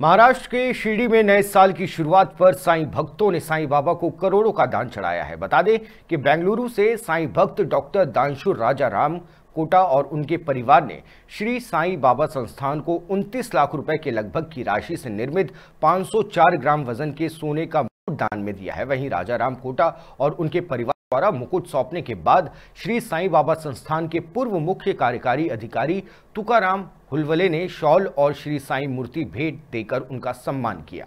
महाराष्ट्र के शिरडी में नए साल की शुरुआत पर साईं भक्तों ने साईं बाबा को करोड़ों का दान चढ़ाया है बता दें कि बेंगलुरु से साईं भक्त डॉक्टर दानशुर राजा राम कोटा और उनके परिवार ने श्री साईं बाबा संस्थान को 29 लाख रुपए के लगभग की राशि से निर्मित 504 ग्राम वजन के सोने का दान में दिया है वहीं राजा राम कोटा और उनके परिवार द्वारा मुकुट सौंपने के बाद श्री साईं बाबा संस्थान के पूर्व मुख्य कार्यकारी अधिकारी तुकाराम हुलवले ने शॉल और श्री साईं मूर्ति भेंट देकर उनका सम्मान किया